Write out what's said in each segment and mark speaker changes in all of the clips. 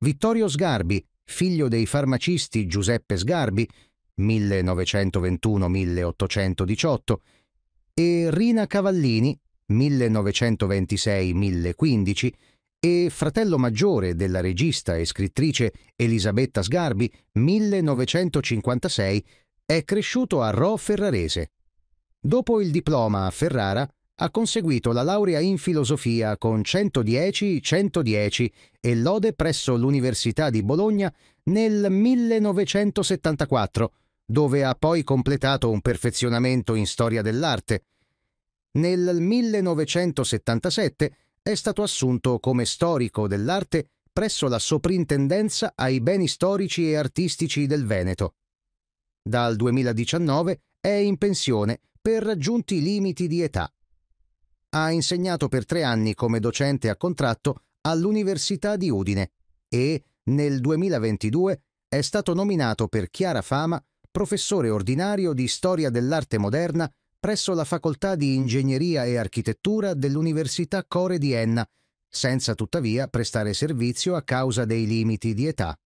Speaker 1: Vittorio Sgarbi, figlio dei farmacisti Giuseppe Sgarbi, 1921-1818, e Rina Cavallini, 1926-1015, e fratello maggiore della regista e scrittrice Elisabetta Sgarbi, 1956, è cresciuto a Ro Ferrarese. Dopo il diploma a Ferrara, ha conseguito la laurea in filosofia con 110-110 e lode presso l'Università di Bologna nel 1974, dove ha poi completato un perfezionamento in storia dell'arte. Nel 1977 è stato assunto come storico dell'arte presso la Soprintendenza ai beni storici e artistici del Veneto. Dal 2019 è in pensione per raggiunti limiti di età ha insegnato per tre anni come docente a contratto all'Università di Udine e, nel 2022, è stato nominato per chiara fama professore ordinario di storia dell'arte moderna presso la Facoltà di Ingegneria e Architettura dell'Università Core di Enna, senza tuttavia prestare servizio a causa dei limiti di età.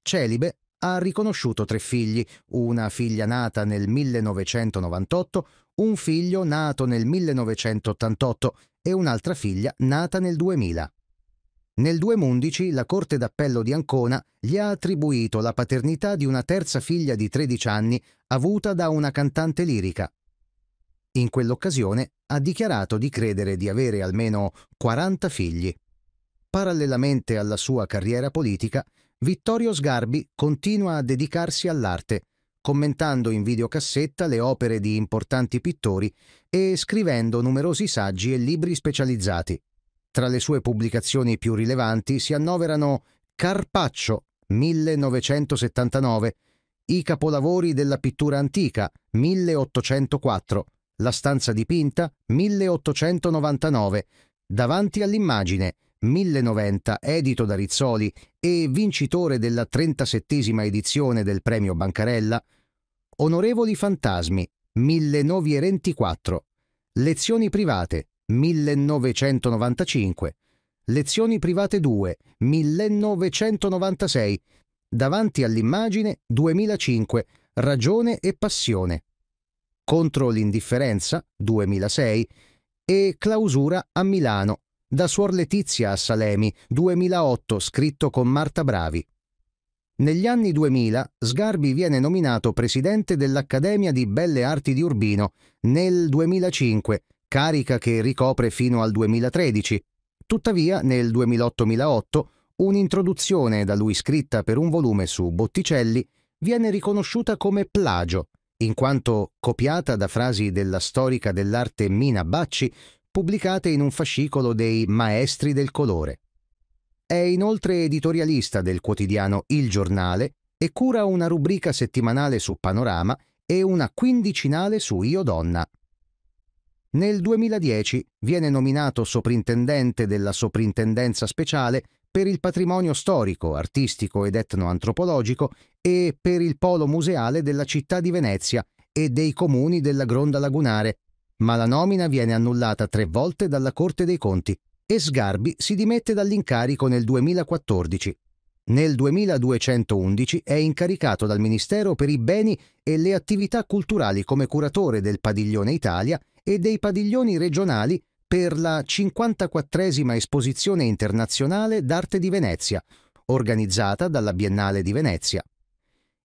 Speaker 1: Celibe ha riconosciuto tre figli, una figlia nata nel 1998, un figlio nato nel 1988 e un'altra figlia nata nel 2000. Nel 2011 la Corte d'Appello di Ancona gli ha attribuito la paternità di una terza figlia di 13 anni avuta da una cantante lirica. In quell'occasione ha dichiarato di credere di avere almeno 40 figli. Parallelamente alla sua carriera politica, Vittorio Sgarbi continua a dedicarsi all'arte, commentando in videocassetta le opere di importanti pittori e scrivendo numerosi saggi e libri specializzati. Tra le sue pubblicazioni più rilevanti si annoverano Carpaccio 1979, I capolavori della pittura antica 1804, La stanza dipinta 1899, Davanti all'immagine 1090, edito da Rizzoli e vincitore della 37 edizione del premio Bancarella, Onorevoli Fantasmi, 1924, Lezioni private, 1995, Lezioni private 2, 1996, Davanti all'immagine, 2005, Ragione e passione, Contro l'indifferenza, 2006, e Clausura a Milano, da Suor Letizia a Salemi, 2008, scritto con Marta Bravi. Negli anni 2000 Sgarbi viene nominato presidente dell'Accademia di Belle Arti di Urbino nel 2005, carica che ricopre fino al 2013. Tuttavia, nel 2008-2008, un'introduzione da lui scritta per un volume su Botticelli viene riconosciuta come plagio, in quanto copiata da frasi della storica dell'arte Mina Bacci pubblicate in un fascicolo dei Maestri del Colore. È inoltre editorialista del quotidiano Il Giornale e cura una rubrica settimanale su Panorama e una quindicinale su Io Donna. Nel 2010 viene nominato soprintendente della soprintendenza speciale per il patrimonio storico, artistico ed etnoantropologico e per il polo museale della città di Venezia e dei comuni della Gronda Lagunare, ma la nomina viene annullata tre volte dalla Corte dei Conti e Sgarbi si dimette dall'incarico nel 2014. Nel 2211 è incaricato dal Ministero per i beni e le attività culturali come curatore del Padiglione Italia e dei padiglioni regionali per la 54esima esposizione internazionale d'arte di Venezia, organizzata dalla Biennale di Venezia.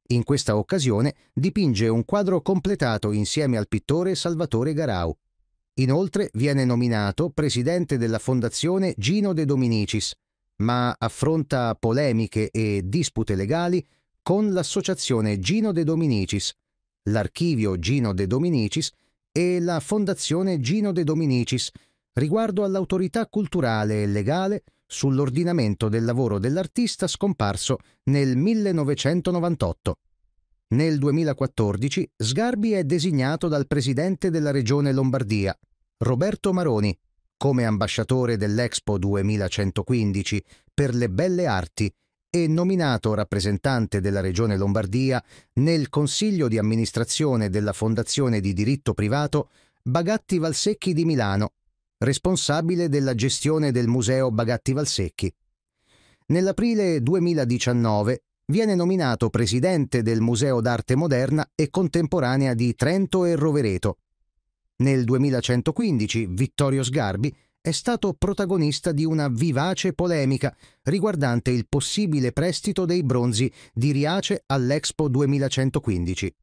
Speaker 1: In questa occasione dipinge un quadro completato insieme al pittore Salvatore Garau. Inoltre viene nominato presidente della Fondazione Gino De Dominicis, ma affronta polemiche e dispute legali con l'associazione Gino De Dominicis, l'archivio Gino De Dominicis e la Fondazione Gino De Dominicis riguardo all'autorità culturale e legale sull'ordinamento del lavoro dell'artista scomparso nel 1998. Nel 2014 Sgarbi è designato dal presidente della regione Lombardia, Roberto Maroni, come ambasciatore dell'Expo 2115 per le belle arti e nominato rappresentante della regione Lombardia nel consiglio di amministrazione della Fondazione di diritto privato Bagatti Valsecchi di Milano responsabile della gestione del Museo Bagatti Valsecchi. Nell'aprile 2019 viene nominato presidente del Museo d'arte moderna e contemporanea di Trento e Rovereto. Nel 2115 Vittorio Sgarbi è stato protagonista di una vivace polemica riguardante il possibile prestito dei bronzi di Riace all'Expo 2115.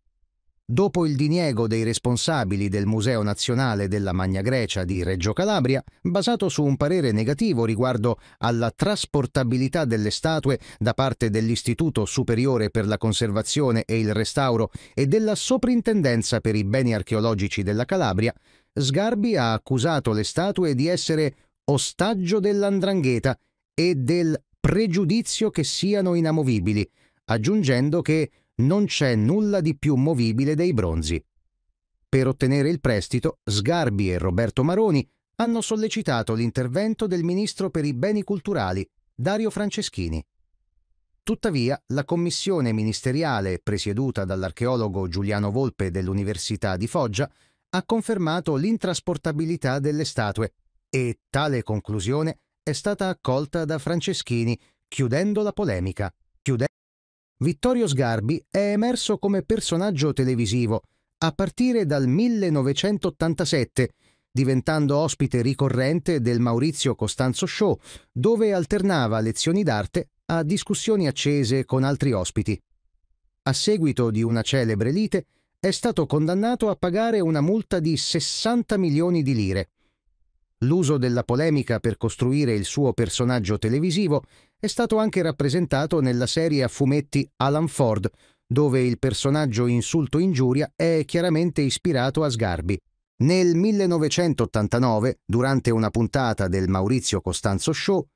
Speaker 1: Dopo il diniego dei responsabili del Museo Nazionale della Magna Grecia di Reggio Calabria, basato su un parere negativo riguardo alla trasportabilità delle statue da parte dell'Istituto Superiore per la Conservazione e il Restauro e della Soprintendenza per i Beni Archeologici della Calabria, Sgarbi ha accusato le statue di essere ostaggio dell'andrangheta e del pregiudizio che siano inamovibili, aggiungendo che non c'è nulla di più movibile dei bronzi. Per ottenere il prestito, Sgarbi e Roberto Maroni hanno sollecitato l'intervento del ministro per i beni culturali, Dario Franceschini. Tuttavia, la commissione ministeriale presieduta dall'archeologo Giuliano Volpe dell'Università di Foggia ha confermato l'intrasportabilità delle statue e tale conclusione è stata accolta da Franceschini, chiudendo la polemica. Vittorio Sgarbi è emerso come personaggio televisivo a partire dal 1987, diventando ospite ricorrente del Maurizio Costanzo Show, dove alternava lezioni d'arte a discussioni accese con altri ospiti. A seguito di una celebre lite, è stato condannato a pagare una multa di 60 milioni di lire. L'uso della polemica per costruire il suo personaggio televisivo è stato anche rappresentato nella serie a fumetti Alan Ford, dove il personaggio insulto-ingiuria è chiaramente ispirato a Sgarbi. Nel 1989, durante una puntata del Maurizio Costanzo Show,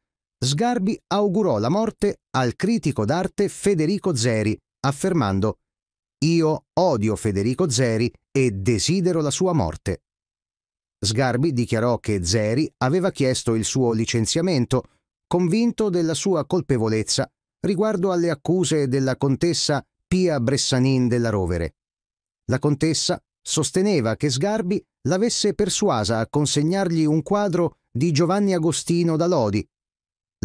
Speaker 1: Sgarbi augurò la morte al critico d'arte Federico Zeri, affermando Io odio Federico Zeri e desidero la sua morte. Sgarbi dichiarò che Zeri aveva chiesto il suo licenziamento convinto della sua colpevolezza riguardo alle accuse della contessa Pia Bressanin della Rovere. La contessa sosteneva che Sgarbi l'avesse persuasa a consegnargli un quadro di Giovanni Agostino da Lodi,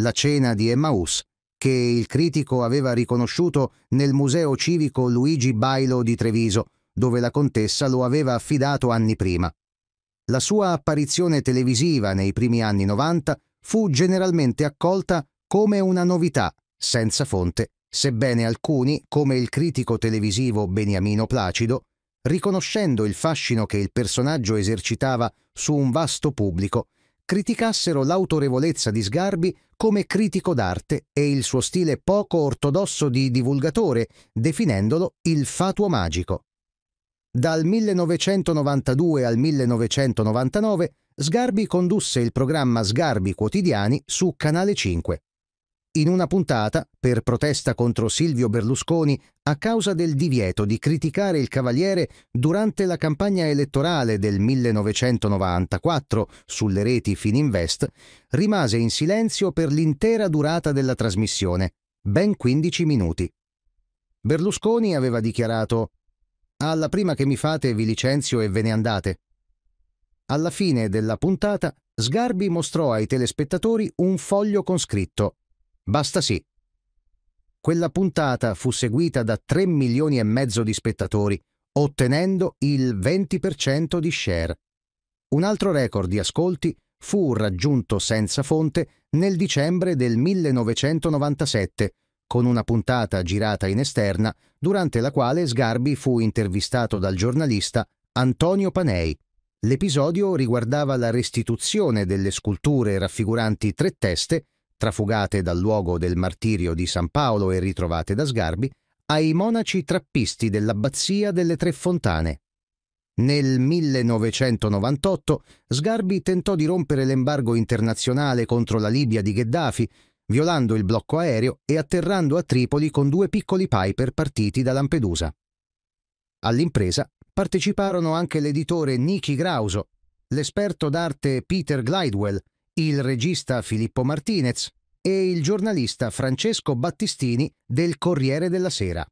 Speaker 1: La cena di Emmaus, che il critico aveva riconosciuto nel Museo civico Luigi Bailo di Treviso, dove la contessa lo aveva affidato anni prima. La sua apparizione televisiva nei primi anni 90 fu generalmente accolta come una novità, senza fonte, sebbene alcuni, come il critico televisivo Beniamino Placido, riconoscendo il fascino che il personaggio esercitava su un vasto pubblico, criticassero l'autorevolezza di Sgarbi come critico d'arte e il suo stile poco ortodosso di divulgatore, definendolo il fatuo magico. Dal 1992 al 1999 Sgarbi condusse il programma Sgarbi Quotidiani su Canale 5. In una puntata, per protesta contro Silvio Berlusconi a causa del divieto di criticare il Cavaliere durante la campagna elettorale del 1994 sulle reti Fininvest, rimase in silenzio per l'intera durata della trasmissione, ben 15 minuti. Berlusconi aveva dichiarato alla prima che mi fate vi licenzio e ve ne andate. Alla fine della puntata, Sgarbi mostrò ai telespettatori un foglio con scritto Basta sì. Quella puntata fu seguita da 3 milioni e mezzo di spettatori, ottenendo il 20% di share. Un altro record di ascolti fu raggiunto senza fonte nel dicembre del 1997, con una puntata girata in esterna, durante la quale Sgarbi fu intervistato dal giornalista Antonio Panei. L'episodio riguardava la restituzione delle sculture raffiguranti tre teste, trafugate dal luogo del martirio di San Paolo e ritrovate da Sgarbi, ai monaci trappisti dell'abbazia delle Tre Fontane. Nel 1998 Sgarbi tentò di rompere l'embargo internazionale contro la Libia di Gheddafi, violando il blocco aereo e atterrando a Tripoli con due piccoli Piper partiti da Lampedusa. All'impresa parteciparono anche l'editore Nicky Grauso, l'esperto d'arte Peter Glidewell, il regista Filippo Martinez e il giornalista Francesco Battistini del Corriere della Sera.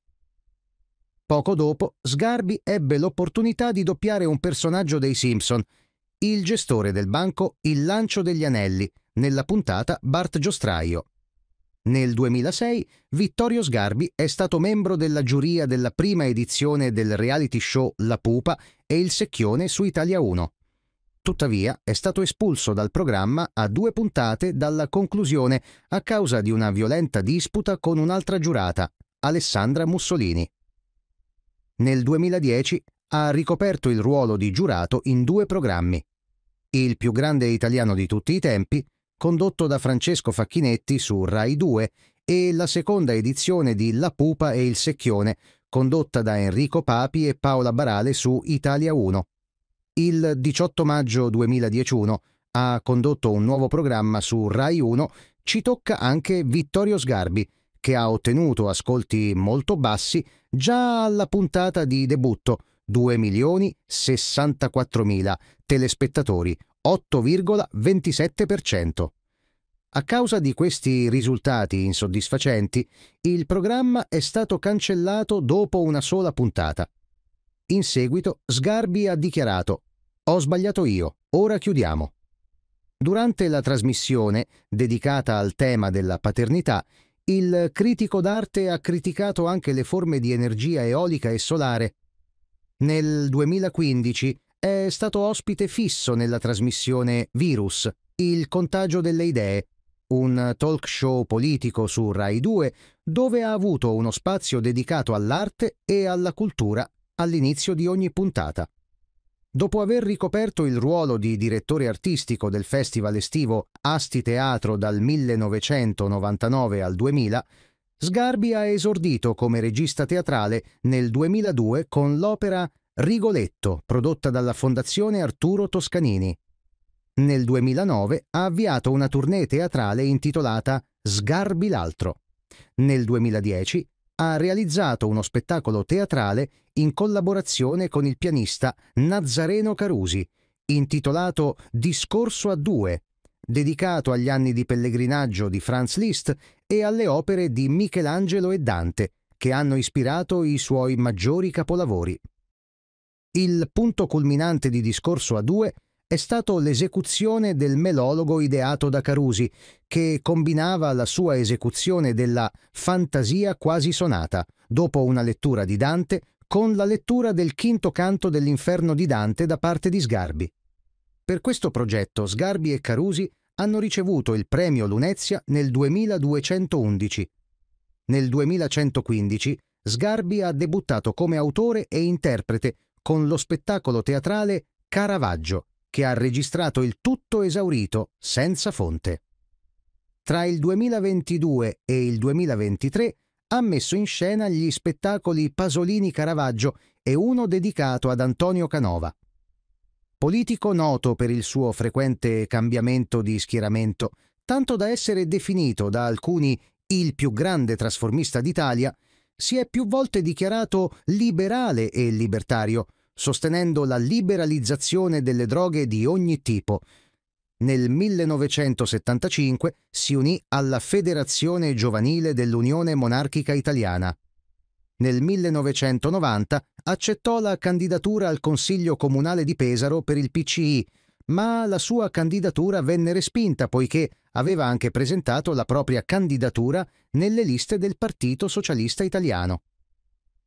Speaker 1: Poco dopo, Sgarbi ebbe l'opportunità di doppiare un personaggio dei Simpson, il gestore del banco Il Lancio degli Anelli, nella puntata Bart Giostraio. Nel 2006 Vittorio Sgarbi è stato membro della giuria della prima edizione del reality show La Pupa e Il Secchione su Italia 1. Tuttavia è stato espulso dal programma a due puntate dalla conclusione a causa di una violenta disputa con un'altra giurata, Alessandra Mussolini. Nel 2010 ha ricoperto il ruolo di giurato in due programmi, Il più grande italiano di tutti i tempi condotto da Francesco Facchinetti su Rai 2 e la seconda edizione di La Pupa e il Secchione, condotta da Enrico Papi e Paola Barale su Italia 1. Il 18 maggio 2011 ha condotto un nuovo programma su Rai 1, ci tocca anche Vittorio Sgarbi, che ha ottenuto ascolti molto bassi già alla puntata di debutto, 2.064.000 telespettatori 8,27%. A causa di questi risultati insoddisfacenti, il programma è stato cancellato dopo una sola puntata. In seguito Sgarbi ha dichiarato Ho sbagliato io, ora chiudiamo. Durante la trasmissione, dedicata al tema della paternità, il critico d'arte ha criticato anche le forme di energia eolica e solare. Nel 2015 è stato ospite fisso nella trasmissione Virus, il contagio delle idee, un talk show politico su Rai 2 dove ha avuto uno spazio dedicato all'arte e alla cultura all'inizio di ogni puntata. Dopo aver ricoperto il ruolo di direttore artistico del festival estivo Asti Teatro dal 1999 al 2000, Sgarbi ha esordito come regista teatrale nel 2002 con l'opera Rigoletto, prodotta dalla Fondazione Arturo Toscanini. Nel 2009 ha avviato una tournée teatrale intitolata Sgarbi l'altro. Nel 2010 ha realizzato uno spettacolo teatrale in collaborazione con il pianista Nazareno Carusi, intitolato Discorso a due, dedicato agli anni di pellegrinaggio di Franz Liszt e alle opere di Michelangelo e Dante, che hanno ispirato i suoi maggiori capolavori. Il punto culminante di discorso a due è stato l'esecuzione del melologo ideato da Carusi, che combinava la sua esecuzione della fantasia quasi sonata, dopo una lettura di Dante, con la lettura del quinto canto dell'Inferno di Dante da parte di Sgarbi. Per questo progetto Sgarbi e Carusi hanno ricevuto il premio Lunezia nel 2211. Nel 2115 Sgarbi ha debuttato come autore e interprete con lo spettacolo teatrale Caravaggio, che ha registrato il tutto esaurito, senza fonte. Tra il 2022 e il 2023 ha messo in scena gli spettacoli Pasolini Caravaggio e uno dedicato ad Antonio Canova. Politico noto per il suo frequente cambiamento di schieramento, tanto da essere definito da alcuni il più grande trasformista d'Italia, si è più volte dichiarato liberale e libertario, sostenendo la liberalizzazione delle droghe di ogni tipo. Nel 1975 si unì alla Federazione Giovanile dell'Unione Monarchica Italiana. Nel 1990 accettò la candidatura al Consiglio Comunale di Pesaro per il PCI, ma la sua candidatura venne respinta poiché aveva anche presentato la propria candidatura nelle liste del Partito Socialista Italiano.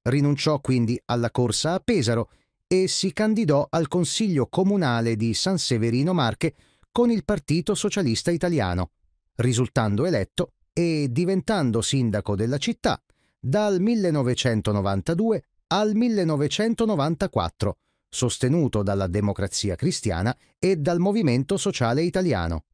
Speaker 1: Rinunciò quindi alla corsa a Pesaro e si candidò al Consiglio Comunale di San Severino Marche con il Partito Socialista Italiano, risultando eletto e diventando sindaco della città dal 1992 al 1994, sostenuto dalla Democrazia Cristiana e dal Movimento Sociale Italiano.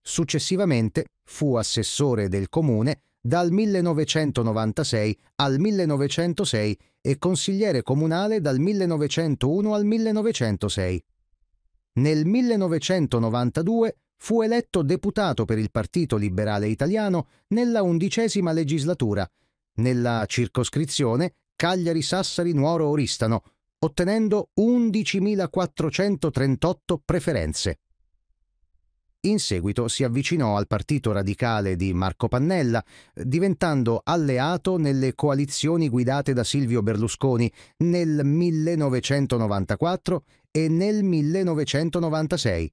Speaker 1: Successivamente fu assessore del comune dal 1996 al 1906 e consigliere comunale dal 1901 al 1906. Nel 1992 fu eletto deputato per il Partito Liberale Italiano nella undicesima legislatura, nella circoscrizione Cagliari-Sassari-Nuoro-Oristano, ottenendo 11.438 preferenze. In seguito si avvicinò al partito radicale di Marco Pannella, diventando alleato nelle coalizioni guidate da Silvio Berlusconi nel 1994 e nel 1996.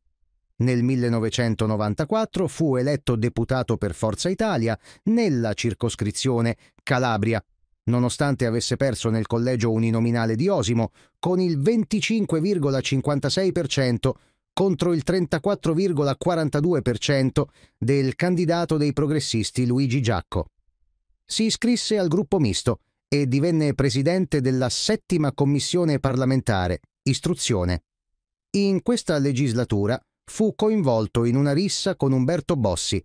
Speaker 1: Nel 1994 fu eletto deputato per Forza Italia nella circoscrizione Calabria nonostante avesse perso nel collegio uninominale di Osimo, con il 25,56% contro il 34,42% del candidato dei progressisti Luigi Giacco. Si iscrisse al gruppo misto e divenne presidente della settima commissione parlamentare, istruzione. In questa legislatura fu coinvolto in una rissa con Umberto Bossi,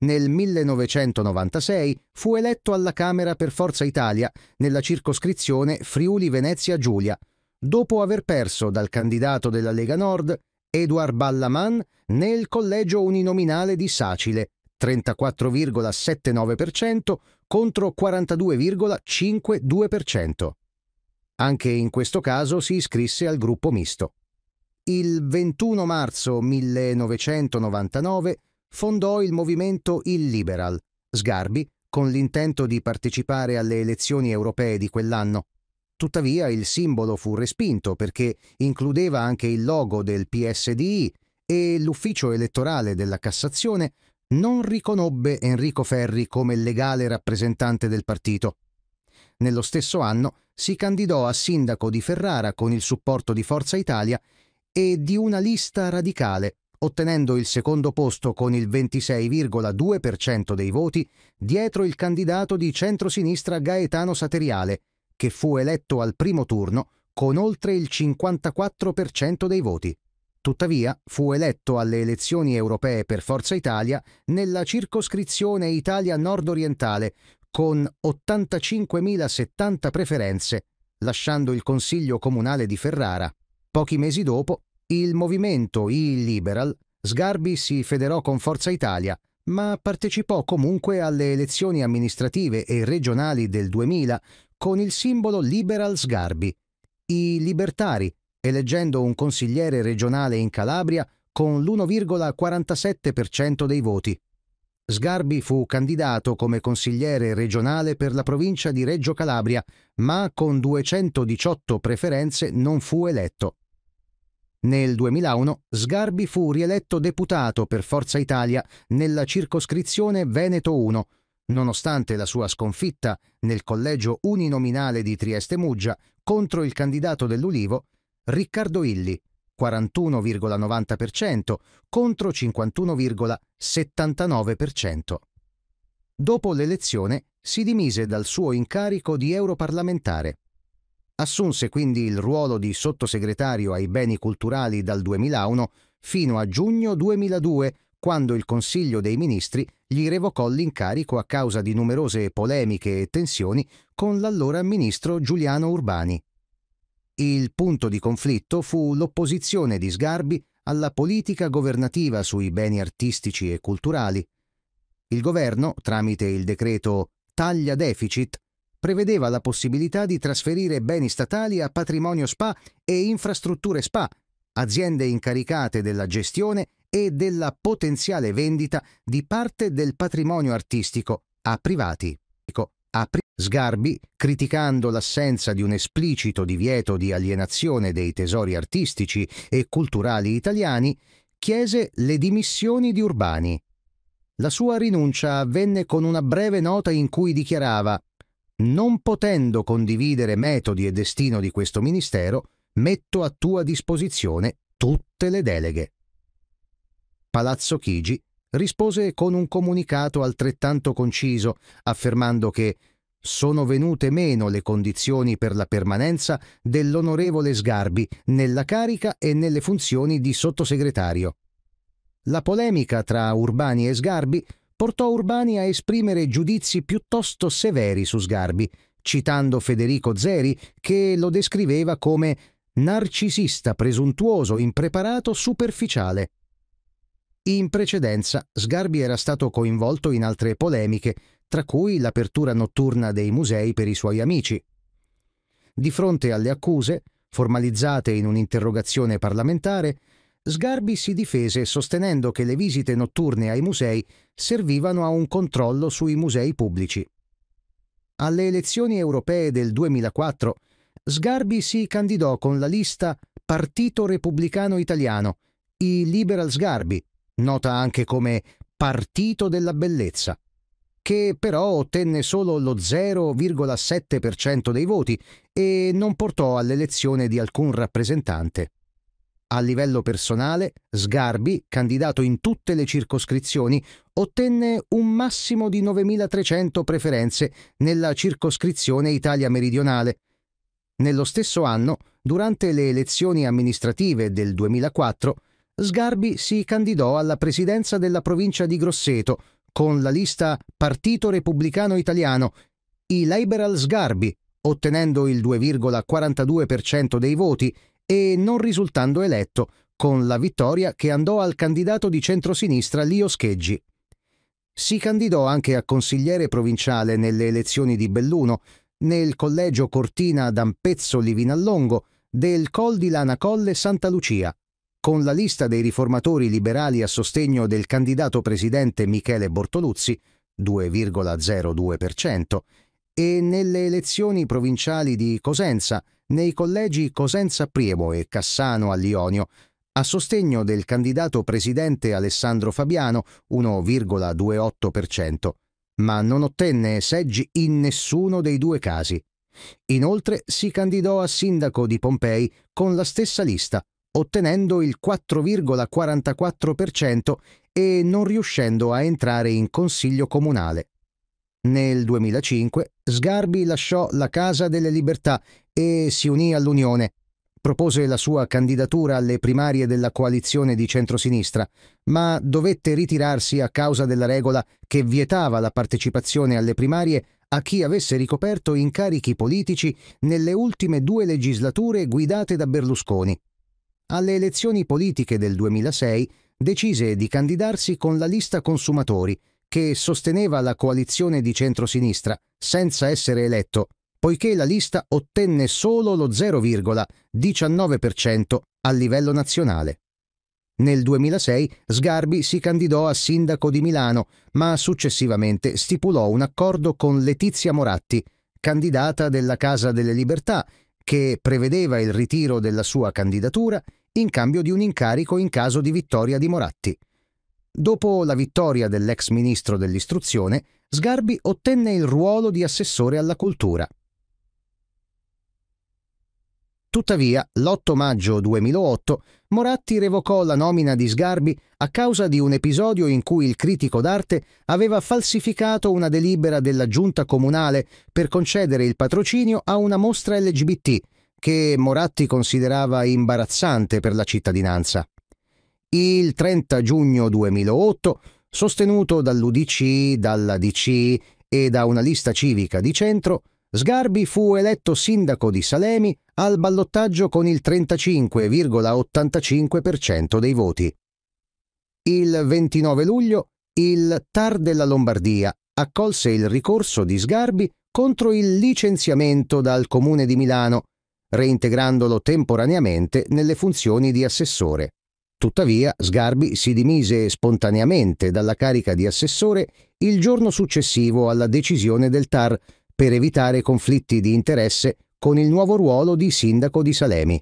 Speaker 1: nel 1996 fu eletto alla Camera per Forza Italia nella circoscrizione Friuli Venezia Giulia, dopo aver perso dal candidato della Lega Nord, Eduard Ballaman, nel collegio uninominale di Sacile, 34,79% contro 42,52%. Anche in questo caso si iscrisse al gruppo misto. Il 21 marzo 1999 fondò il movimento Il Liberal, Sgarbi, con l'intento di partecipare alle elezioni europee di quell'anno. Tuttavia il simbolo fu respinto perché includeva anche il logo del PSDI e l'ufficio elettorale della Cassazione non riconobbe Enrico Ferri come legale rappresentante del partito. Nello stesso anno si candidò a sindaco di Ferrara con il supporto di Forza Italia e di una lista radicale ottenendo il secondo posto con il 26,2% dei voti dietro il candidato di centrosinistra Gaetano Sateriale, che fu eletto al primo turno con oltre il 54% dei voti. Tuttavia, fu eletto alle elezioni europee per Forza Italia nella circoscrizione Italia nord-orientale con 85.070 preferenze, lasciando il Consiglio comunale di Ferrara. Pochi mesi dopo il movimento I Liberal, Sgarbi si federò con Forza Italia, ma partecipò comunque alle elezioni amministrative e regionali del 2000 con il simbolo Liberal Sgarbi. I Libertari, eleggendo un consigliere regionale in Calabria con l'1,47% dei voti. Sgarbi fu candidato come consigliere regionale per la provincia di Reggio Calabria, ma con 218 preferenze non fu eletto. Nel 2001 Sgarbi fu rieletto deputato per Forza Italia nella circoscrizione Veneto 1, nonostante la sua sconfitta nel collegio uninominale di Trieste Muggia contro il candidato dell'Ulivo, Riccardo Illi, 41,90% contro 51,79%. Dopo l'elezione si dimise dal suo incarico di europarlamentare. Assunse quindi il ruolo di sottosegretario ai beni culturali dal 2001 fino a giugno 2002, quando il Consiglio dei Ministri gli revocò l'incarico a causa di numerose polemiche e tensioni con l'allora ministro Giuliano Urbani. Il punto di conflitto fu l'opposizione di Sgarbi alla politica governativa sui beni artistici e culturali. Il governo, tramite il decreto Taglia Deficit, prevedeva la possibilità di trasferire beni statali a patrimonio SPA e infrastrutture SPA, aziende incaricate della gestione e della potenziale vendita di parte del patrimonio artistico a privati. Ecco, sgarbi, criticando l'assenza di un esplicito divieto di alienazione dei tesori artistici e culturali italiani, chiese le dimissioni di Urbani. La sua rinuncia avvenne con una breve nota in cui dichiarava non potendo condividere metodi e destino di questo Ministero, metto a tua disposizione tutte le deleghe. Palazzo Chigi rispose con un comunicato altrettanto conciso, affermando che sono venute meno le condizioni per la permanenza dell'onorevole Sgarbi nella carica e nelle funzioni di sottosegretario. La polemica tra Urbani e Sgarbi portò Urbani a esprimere giudizi piuttosto severi su Sgarbi, citando Federico Zeri che lo descriveva come narcisista presuntuoso, impreparato, superficiale. In precedenza Sgarbi era stato coinvolto in altre polemiche, tra cui l'apertura notturna dei musei per i suoi amici. Di fronte alle accuse, formalizzate in un'interrogazione parlamentare, Sgarbi si difese sostenendo che le visite notturne ai musei servivano a un controllo sui musei pubblici. Alle elezioni europee del 2004 Sgarbi si candidò con la lista Partito Repubblicano Italiano, i Liberal Sgarbi, nota anche come Partito della Bellezza, che però ottenne solo lo 0,7% dei voti e non portò all'elezione di alcun rappresentante. A livello personale, Sgarbi, candidato in tutte le circoscrizioni, ottenne un massimo di 9.300 preferenze nella circoscrizione Italia meridionale. Nello stesso anno, durante le elezioni amministrative del 2004, Sgarbi si candidò alla presidenza della provincia di Grosseto con la lista Partito Repubblicano Italiano, i Liberal Sgarbi, ottenendo il 2,42% dei voti e non risultando eletto, con la vittoria che andò al candidato di centrosinistra Lio Scheggi. Si candidò anche a consigliere provinciale nelle elezioni di Belluno, nel collegio Cortina d'Ampezzo Livinallongo, del Col di Lana Colle Santa Lucia, con la lista dei riformatori liberali a sostegno del candidato presidente Michele Bortoluzzi, 2,02%, e nelle elezioni provinciali di Cosenza, nei collegi Cosenza prievo e Cassano Lionio, a sostegno del candidato presidente Alessandro Fabiano 1,28%, ma non ottenne seggi in nessuno dei due casi. Inoltre si candidò a sindaco di Pompei con la stessa lista, ottenendo il 4,44% e non riuscendo a entrare in consiglio comunale. Nel 2005 Sgarbi lasciò la Casa delle Libertà e si unì all'Unione. Propose la sua candidatura alle primarie della coalizione di centrosinistra, ma dovette ritirarsi a causa della regola che vietava la partecipazione alle primarie a chi avesse ricoperto incarichi politici nelle ultime due legislature guidate da Berlusconi. Alle elezioni politiche del 2006 decise di candidarsi con la lista consumatori, che sosteneva la coalizione di centrosinistra senza essere eletto, poiché la lista ottenne solo lo 0,19% a livello nazionale. Nel 2006 Sgarbi si candidò a sindaco di Milano, ma successivamente stipulò un accordo con Letizia Moratti, candidata della Casa delle Libertà, che prevedeva il ritiro della sua candidatura in cambio di un incarico in caso di vittoria di Moratti. Dopo la vittoria dell'ex ministro dell'istruzione, Sgarbi ottenne il ruolo di assessore alla cultura. Tuttavia, l'8 maggio 2008, Moratti revocò la nomina di Sgarbi a causa di un episodio in cui il critico d'arte aveva falsificato una delibera della giunta comunale per concedere il patrocinio a una mostra LGBT, che Moratti considerava imbarazzante per la cittadinanza il 30 giugno 2008, sostenuto dall'UDC, dalla DC e da una lista civica di centro, Sgarbi fu eletto sindaco di Salemi al ballottaggio con il 35,85% dei voti. Il 29 luglio, il TAR della Lombardia accolse il ricorso di Sgarbi contro il licenziamento dal Comune di Milano, reintegrandolo temporaneamente nelle funzioni di assessore. Tuttavia, Sgarbi si dimise spontaneamente dalla carica di assessore il giorno successivo alla decisione del TAR per evitare conflitti di interesse con il nuovo ruolo di sindaco di Salemi.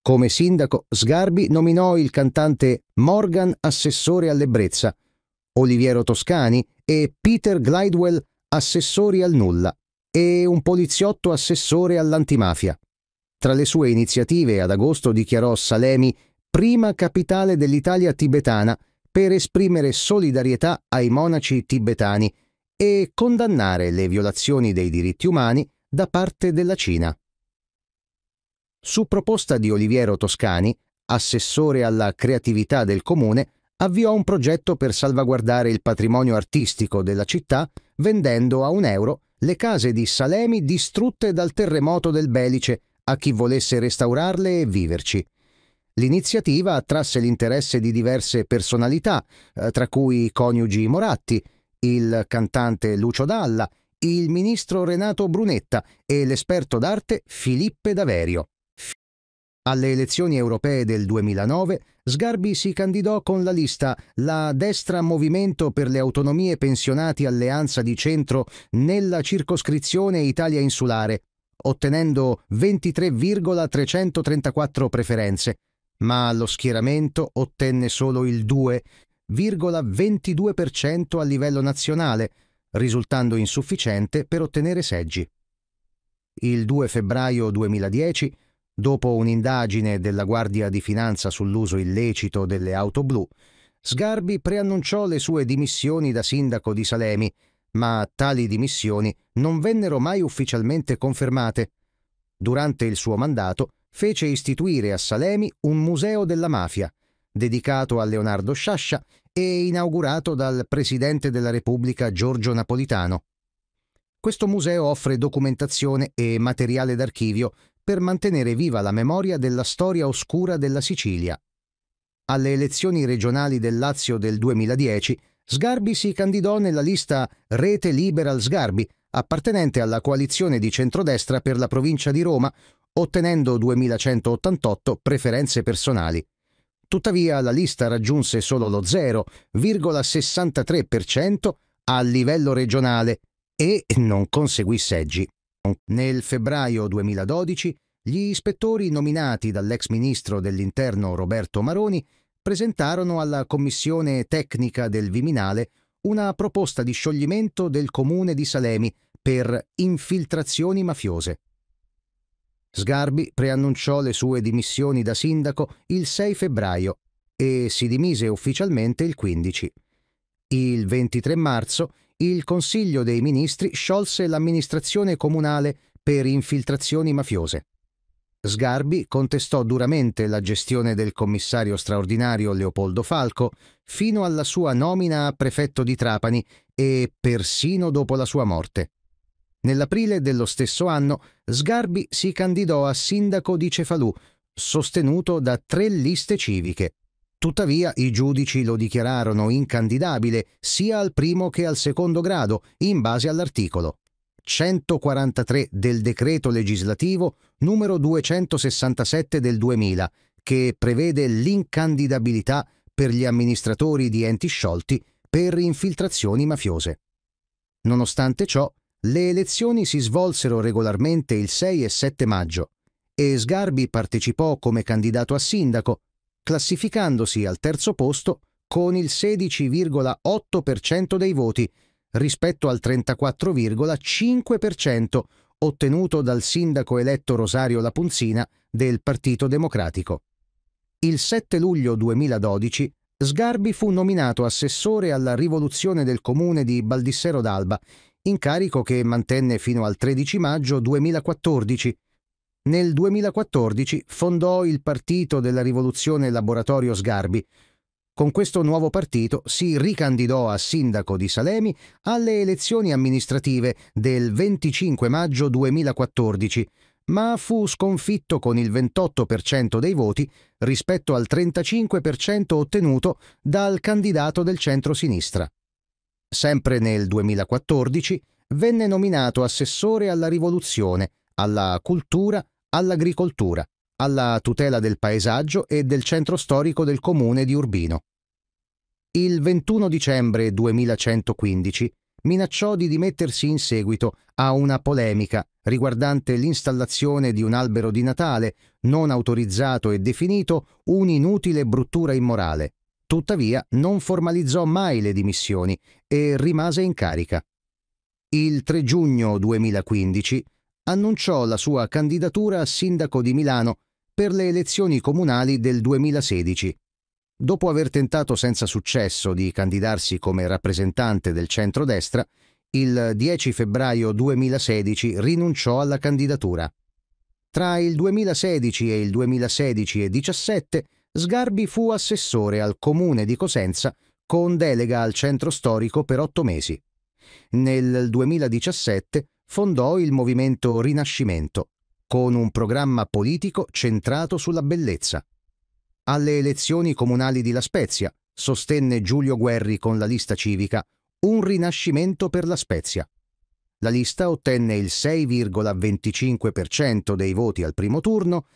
Speaker 1: Come sindaco, Sgarbi nominò il cantante Morgan assessore all'ebbrezza, Oliviero Toscani e Peter Glidewell assessori al nulla e un poliziotto assessore all'antimafia. Tra le sue iniziative ad agosto dichiarò Salemi prima capitale dell'Italia tibetana per esprimere solidarietà ai monaci tibetani e condannare le violazioni dei diritti umani da parte della Cina. Su proposta di Oliviero Toscani, assessore alla creatività del comune, avviò un progetto per salvaguardare il patrimonio artistico della città vendendo a un euro le case di Salemi distrutte dal terremoto del Belice a chi volesse restaurarle e viverci L'iniziativa attrasse l'interesse di diverse personalità, eh, tra cui i coniugi Moratti, il cantante Lucio Dalla, il ministro Renato Brunetta e l'esperto d'arte Filippe Daverio. Alle elezioni europee del 2009 Sgarbi si candidò con la lista La Destra Movimento per le Autonomie Pensionati Alleanza di Centro nella circoscrizione Italia Insulare, ottenendo 23,334 preferenze, ma lo schieramento ottenne solo il 2,22% a livello nazionale, risultando insufficiente per ottenere seggi. Il 2 febbraio 2010, dopo un'indagine della Guardia di Finanza sull'uso illecito delle auto blu, Sgarbi preannunciò le sue dimissioni da sindaco di Salemi, ma tali dimissioni non vennero mai ufficialmente confermate. Durante il suo mandato fece istituire a Salemi un museo della mafia, dedicato a Leonardo Sciascia e inaugurato dal Presidente della Repubblica Giorgio Napolitano. Questo museo offre documentazione e materiale d'archivio per mantenere viva la memoria della storia oscura della Sicilia. Alle elezioni regionali del Lazio del 2010, Sgarbi si candidò nella lista Rete Liberal Sgarbi, appartenente alla coalizione di centrodestra per la provincia di Roma, ottenendo 2.188 preferenze personali. Tuttavia la lista raggiunse solo lo 0,63% a livello regionale e non conseguì seggi. Nel febbraio 2012 gli ispettori nominati dall'ex ministro dell'Interno Roberto Maroni presentarono alla Commissione tecnica del Viminale una proposta di scioglimento del comune di Salemi per infiltrazioni mafiose. Sgarbi preannunciò le sue dimissioni da sindaco il 6 febbraio e si dimise ufficialmente il 15. Il 23 marzo il Consiglio dei Ministri sciolse l'amministrazione comunale per infiltrazioni mafiose. Sgarbi contestò duramente la gestione del commissario straordinario Leopoldo Falco fino alla sua nomina a prefetto di Trapani e persino dopo la sua morte. Nell'aprile dello stesso anno Sgarbi si candidò a sindaco di Cefalù, sostenuto da tre liste civiche. Tuttavia i giudici lo dichiararono incandidabile sia al primo che al secondo grado, in base all'articolo 143 del decreto legislativo numero 267 del 2000, che prevede l'incandidabilità per gli amministratori di enti sciolti per infiltrazioni mafiose. Nonostante ciò, le elezioni si svolsero regolarmente il 6 e 7 maggio e Sgarbi partecipò come candidato a sindaco, classificandosi al terzo posto con il 16,8% dei voti rispetto al 34,5% ottenuto dal sindaco eletto Rosario Lapunzina del Partito Democratico. Il 7 luglio 2012 Sgarbi fu nominato assessore alla rivoluzione del comune di Baldissero d'Alba incarico che mantenne fino al 13 maggio 2014. Nel 2014 fondò il Partito della Rivoluzione Laboratorio Sgarbi. Con questo nuovo partito si ricandidò a sindaco di Salemi alle elezioni amministrative del 25 maggio 2014, ma fu sconfitto con il 28% dei voti rispetto al 35% ottenuto dal candidato del centro-sinistra. Sempre nel 2014 venne nominato assessore alla rivoluzione, alla cultura, all'agricoltura, alla tutela del paesaggio e del centro storico del comune di Urbino. Il 21 dicembre 2115 minacciò di dimettersi in seguito a una polemica riguardante l'installazione di un albero di Natale non autorizzato e definito un'inutile bruttura immorale. Tuttavia non formalizzò mai le dimissioni e rimase in carica. Il 3 giugno 2015 annunciò la sua candidatura a sindaco di Milano per le elezioni comunali del 2016. Dopo aver tentato senza successo di candidarsi come rappresentante del centrodestra, il 10 febbraio 2016 rinunciò alla candidatura. Tra il 2016 e il 2016 e 2017 Sgarbi fu assessore al comune di Cosenza con delega al centro storico per otto mesi. Nel 2017 fondò il movimento Rinascimento, con un programma politico centrato sulla bellezza. Alle elezioni comunali di La Spezia sostenne Giulio Guerri con la lista civica Un rinascimento per La Spezia. La lista ottenne il 6,25% dei voti al primo turno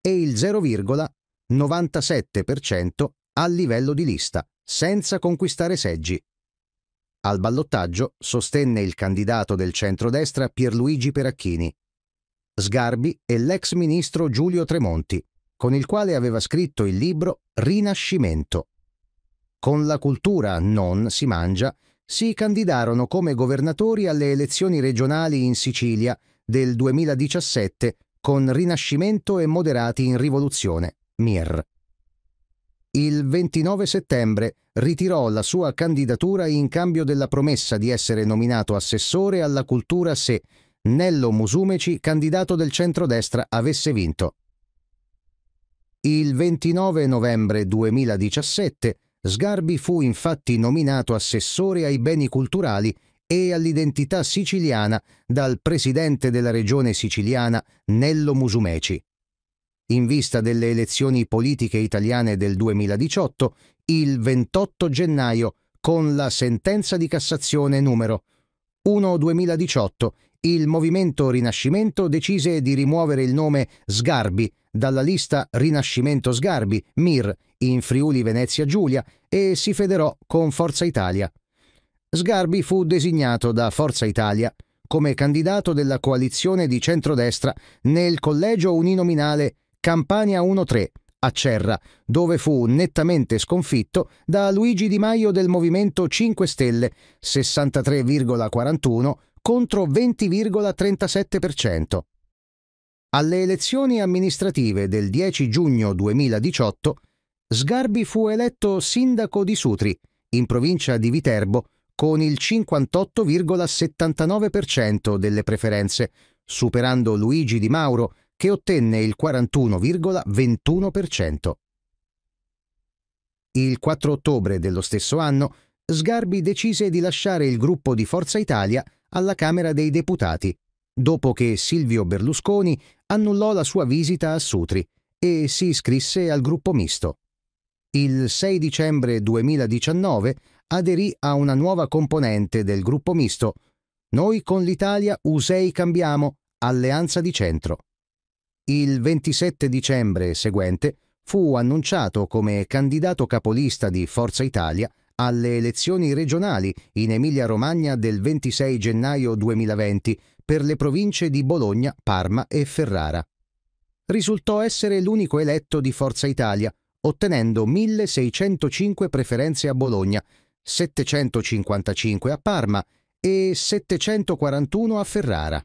Speaker 1: e il 0,25% 97% a livello di lista, senza conquistare seggi. Al ballottaggio sostenne il candidato del centrodestra Pierluigi Peracchini, Sgarbi e l'ex ministro Giulio Tremonti, con il quale aveva scritto il libro Rinascimento. Con la cultura non si mangia, si candidarono come governatori alle elezioni regionali in Sicilia del 2017 con Rinascimento e moderati in rivoluzione. Mir. Il 29 settembre ritirò la sua candidatura in cambio della promessa di essere nominato assessore alla cultura se Nello Musumeci, candidato del centrodestra, avesse vinto. Il 29 novembre 2017 Sgarbi fu infatti nominato assessore ai beni culturali e all'identità siciliana dal presidente della regione siciliana Nello Musumeci in vista delle elezioni politiche italiane del 2018 il 28 gennaio con la sentenza di Cassazione numero 1-2018 il Movimento Rinascimento decise di rimuovere il nome Sgarbi dalla lista Rinascimento Sgarbi, MIR, in Friuli Venezia Giulia e si federò con Forza Italia. Sgarbi fu designato da Forza Italia come candidato della coalizione di centrodestra nel collegio uninominale Campania 1-3 a Cerra, dove fu nettamente sconfitto da Luigi Di Maio del Movimento 5 Stelle, 63,41 contro 20,37%. Alle elezioni amministrative del 10 giugno 2018, Sgarbi fu eletto sindaco di Sutri, in provincia di Viterbo, con il 58,79% delle preferenze, superando Luigi Di Mauro che ottenne il 41,21%. Il 4 ottobre dello stesso anno, Sgarbi decise di lasciare il gruppo di Forza Italia alla Camera dei Deputati, dopo che Silvio Berlusconi annullò la sua visita a Sutri e si iscrisse al gruppo misto. Il 6 dicembre 2019 aderì a una nuova componente del gruppo misto, Noi con l'Italia Usei Cambiamo, Alleanza di Centro. Il 27 dicembre seguente fu annunciato come candidato capolista di Forza Italia alle elezioni regionali in Emilia-Romagna del 26 gennaio 2020 per le province di Bologna, Parma e Ferrara. Risultò essere l'unico eletto di Forza Italia, ottenendo 1605 preferenze a Bologna, 755 a Parma e 741 a Ferrara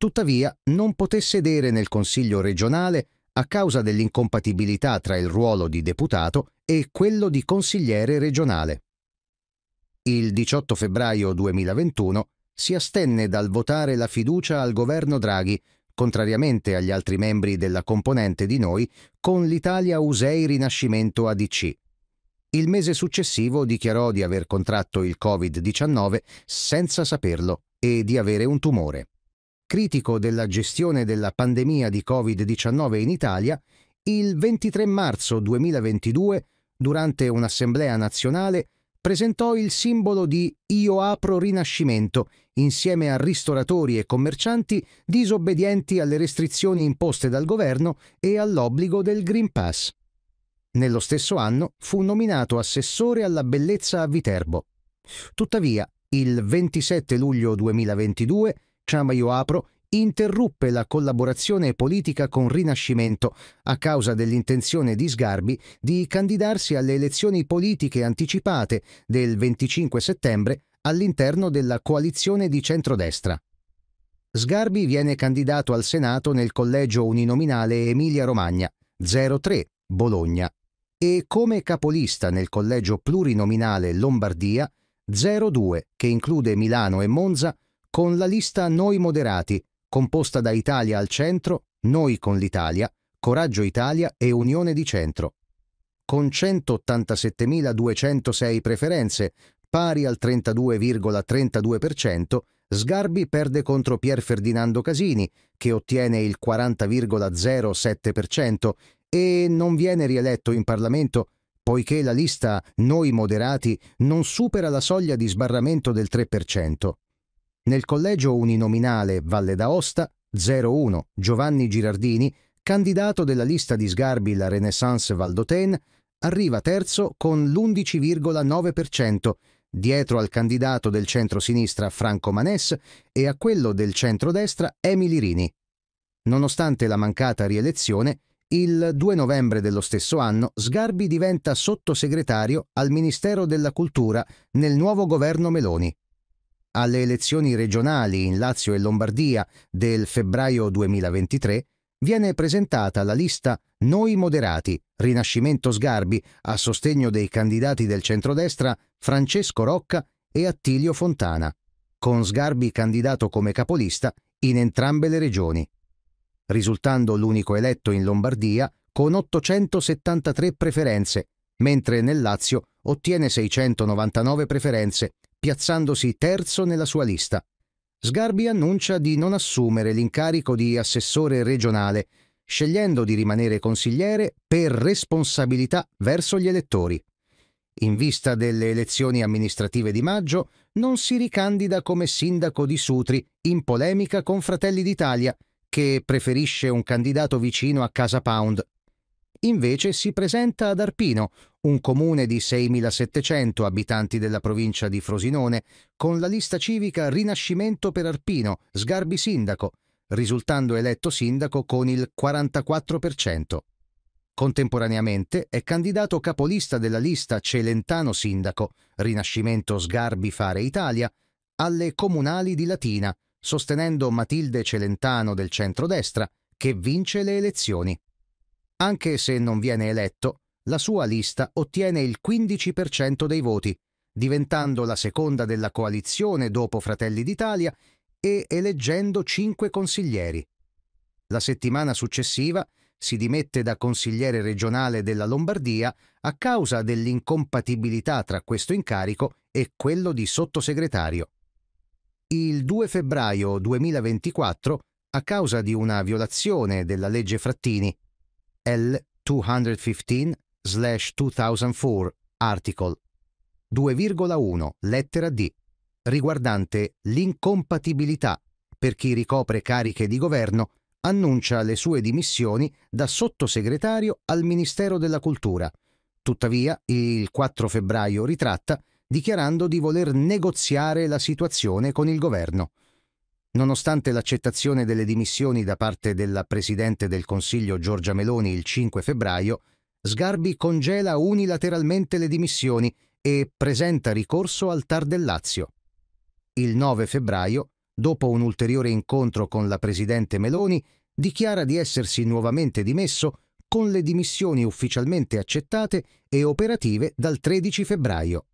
Speaker 1: tuttavia non poté sedere nel Consiglio regionale a causa dell'incompatibilità tra il ruolo di deputato e quello di consigliere regionale. Il 18 febbraio 2021 si astenne dal votare la fiducia al governo Draghi, contrariamente agli altri membri della componente di noi, con l'Italia Usei Rinascimento ADC. Il mese successivo dichiarò di aver contratto il Covid-19 senza saperlo e di avere un tumore critico della gestione della pandemia di Covid-19 in Italia, il 23 marzo 2022, durante un'assemblea nazionale, presentò il simbolo di Io apro Rinascimento insieme a ristoratori e commercianti disobbedienti alle restrizioni imposte dal governo e all'obbligo del Green Pass. Nello stesso anno fu nominato assessore alla bellezza a Viterbo. Tuttavia, il 27 luglio 2022 Ciamaio Apro interruppe la collaborazione politica con Rinascimento a causa dell'intenzione di Sgarbi di candidarsi alle elezioni politiche anticipate del 25 settembre all'interno della coalizione di centrodestra. Sgarbi viene candidato al Senato nel collegio uninominale Emilia-Romagna 03 Bologna e come capolista nel collegio plurinominale Lombardia 02 che include Milano e Monza con la lista Noi Moderati, composta da Italia al centro, Noi con l'Italia, Coraggio Italia e Unione di Centro. Con 187.206 preferenze, pari al 32,32%, Sgarbi perde contro Pier Ferdinando Casini, che ottiene il 40,07% e non viene rieletto in Parlamento poiché la lista Noi Moderati non supera la soglia di sbarramento del 3%. Nel collegio uninominale Valle d'Aosta 01 Giovanni Girardini, candidato della lista di sgarbi La Renaissance Valdoten, arriva terzo con l'11,9%, dietro al candidato del centro-sinistra Franco Manes e a quello del centro-destra Emily Rini. Nonostante la mancata rielezione, il 2 novembre dello stesso anno Sgarbi diventa sottosegretario al Ministero della Cultura nel nuovo governo Meloni alle elezioni regionali in Lazio e Lombardia del febbraio 2023 viene presentata la lista Noi Moderati, Rinascimento Sgarbi, a sostegno dei candidati del centrodestra Francesco Rocca e Attilio Fontana, con Sgarbi candidato come capolista in entrambe le regioni, risultando l'unico eletto in Lombardia con 873 preferenze, mentre nel Lazio ottiene 699 preferenze, piazzandosi terzo nella sua lista. Sgarbi annuncia di non assumere l'incarico di assessore regionale, scegliendo di rimanere consigliere per responsabilità verso gli elettori. In vista delle elezioni amministrative di maggio, non si ricandida come sindaco di Sutri, in polemica con Fratelli d'Italia, che preferisce un candidato vicino a Casa Pound. Invece si presenta ad Arpino, un comune di 6.700 abitanti della provincia di Frosinone, con la lista civica Rinascimento per Arpino, Sgarbi Sindaco, risultando eletto sindaco con il 44%. Contemporaneamente è candidato capolista della lista Celentano Sindaco, Rinascimento Sgarbi Fare Italia, alle comunali di Latina, sostenendo Matilde Celentano del centrodestra, che vince le elezioni. Anche se non viene eletto, la sua lista ottiene il 15% dei voti, diventando la seconda della coalizione dopo Fratelli d'Italia e eleggendo cinque consiglieri. La settimana successiva si dimette da consigliere regionale della Lombardia a causa dell'incompatibilità tra questo incarico e quello di sottosegretario. Il 2 febbraio 2024, a causa di una violazione della legge Frattini L 215 slash 2004 article 2,1 lettera D riguardante l'incompatibilità per chi ricopre cariche di governo annuncia le sue dimissioni da sottosegretario al Ministero della Cultura. Tuttavia, il 4 febbraio ritratta dichiarando di voler negoziare la situazione con il governo. Nonostante l'accettazione delle dimissioni da parte della Presidente del Consiglio Giorgia Meloni il 5 febbraio, Sgarbi congela unilateralmente le dimissioni e presenta ricorso al Tar del Lazio. Il 9 febbraio, dopo un ulteriore incontro con la presidente Meloni, dichiara di essersi nuovamente dimesso con le dimissioni ufficialmente accettate e operative dal 13 febbraio.